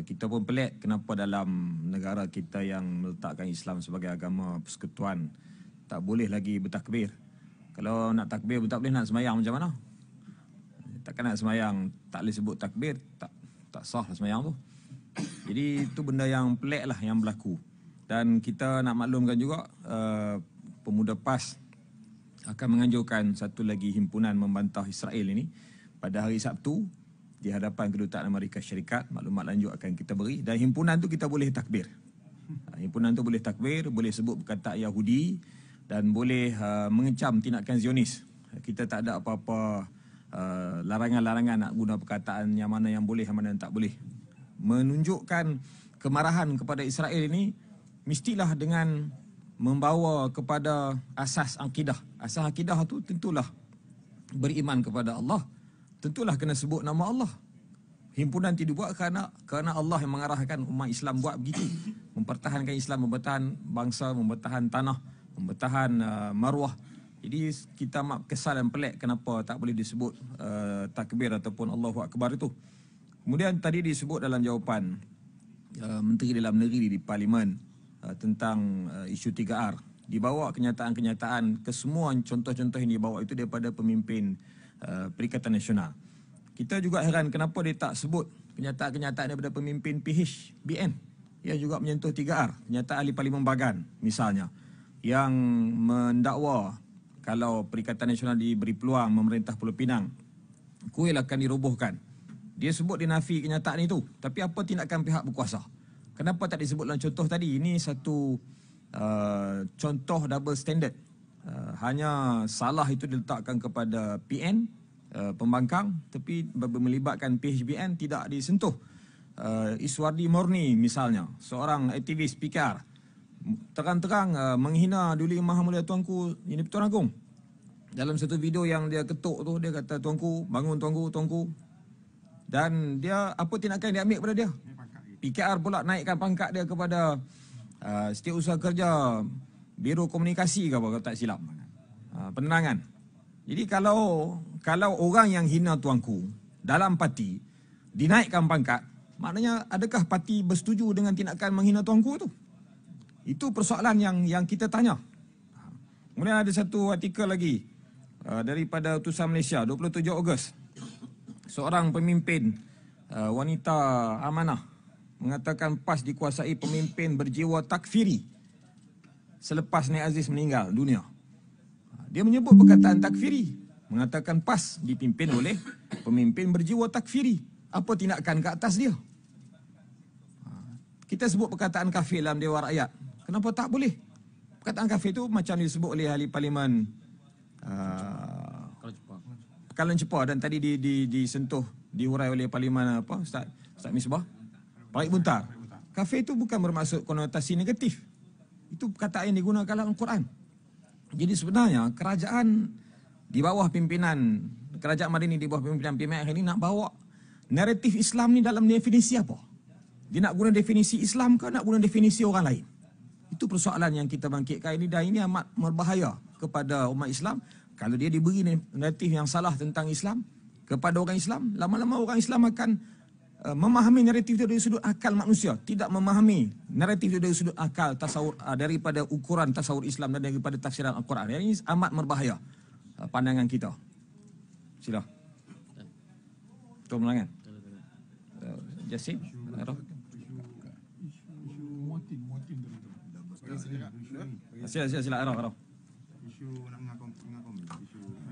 Eh, kita pun pelik kenapa dalam negara kita yang meletakkan Islam sebagai agama persekutuan tak boleh lagi bertakbir. Kalau nak takbir pun tak boleh nak semayang macam mana? Takkan nak semayang tak boleh sebut takbir, tak tak sah lah semayang tu. Jadi itu benda yang pelik lah yang berlaku. Dan kita nak maklumkan juga uh, pemuda PAS akan menganjurkan satu lagi himpunan membantah Israel ini pada hari Sabtu di hadapan kedutaan Amerika Syarikat maklumat lanjut akan kita beri dan himpunan tu kita boleh takbir ha, himpunan tu boleh takbir boleh sebut perkataan Yahudi dan boleh uh, mengecam tindakan Zionis kita tak ada apa-apa ha, larangan-larangan uh, nak guna perkataan yang mana yang boleh yang mana yang tak boleh menunjukkan kemarahan kepada Israel ini mestilah dengan membawa kepada asas akidah asas akidah tu tentulah beriman kepada Allah tentulah kena sebut nama Allah. Himpunan tidak buat kerana kerana Allah yang mengarahkan umat Islam buat begitu. Mempertahankan Islam, mempertahankan bangsa, mempertahankan tanah, mempertahankan uh, maruah. Jadi kita amat kesal dan pelik kenapa tak boleh disebut uh, takbir ataupun Allahu Akbar itu. Kemudian tadi disebut dalam jawapan uh, Menteri Dalam Negeri di Parlimen uh, tentang uh, isu 3R. Dibawa kenyataan-kenyataan, kesemua contoh-contoh ini dibawa itu daripada pemimpin Eh, Perikatan Nasional. Kita juga heran kenapa dia tak sebut kenyataan-kenyataan daripada pemimpin PH, BN yang juga menyentuh 3R, kenyataan ahli parlimen Bagan misalnya yang mendakwa kalau Perikatan Nasional diberi peluang memerintah Pulau Pinang, kuil akan dirobohkan. Dia sebut dia nafi kenyataan itu. Tapi apa tindakan pihak berkuasa? Kenapa tak disebut dalam contoh tadi? Ini satu uh, contoh double standard Eh, hanya salah itu diletakkan kepada PN uh, eh, pembangkang tapi melibatkan PHBN tidak disentuh. Uh, Iswardi Murni misalnya, seorang aktivis PKR terang-terang uh, menghina Duli Maha Mulia Tuanku Yang Pertuan Agong. Dalam satu video yang dia ketuk tu dia kata Tuanku, bangun Tuanku, Tuanku. Dan dia apa tindakan yang dia ambil pada dia? PKR pula naikkan pangkat dia kepada uh, usaha kerja Biro Komunikasi ke apa kalau tak silap. Ha, Penerangan. Jadi kalau kalau orang yang hina tuanku dalam parti dinaikkan pangkat, maknanya adakah parti bersetuju dengan tindakan menghina tuanku tu? Itu persoalan yang yang kita tanya. Ha. Kemudian ada satu artikel lagi uh, daripada Utusan Malaysia 27 Ogos. Seorang pemimpin uh, wanita amanah mengatakan PAS dikuasai pemimpin berjiwa takfiri selepas Nek Aziz meninggal dunia. Ha, dia menyebut perkataan takfiri. Mengatakan PAS dipimpin oleh pemimpin berjiwa takfiri. Apa tindakan ke atas dia? Ha, kita sebut perkataan kafir dalam Dewa Rakyat. Kenapa tak boleh? Perkataan kafir itu macam disebut oleh ahli parlimen uh, Kalan Cepah dan tadi di, di, disentuh, diurai oleh parlimen apa? Ustaz, Ustaz Misbah? Parik Buntar. Kafir itu bukan bermaksud konotasi negatif. Itu kata yang digunakan dalam Quran. Jadi sebenarnya kerajaan di bawah pimpinan kerajaan Madinah di bawah pimpinan PMR ini nak bawa naratif Islam ni dalam definisi apa? Dia nak guna definisi Islam ke nak guna definisi orang lain? Itu persoalan yang kita bangkitkan ini dan ini amat berbahaya kepada umat Islam. Kalau dia diberi naratif yang salah tentang Islam kepada orang Islam, lama-lama orang Islam akan Eh, memahami naratif itu dari sudut akal manusia tidak memahami naratif itu dari sudut akal tasawur eh, daripada ukuran tasawur Islam dan daripada tafsiran Al-Quran ini amat berbahaya eh, pandangan kita sila Tuan Melangan Jasin Sila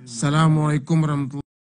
Assalamualaikum warahmatullahi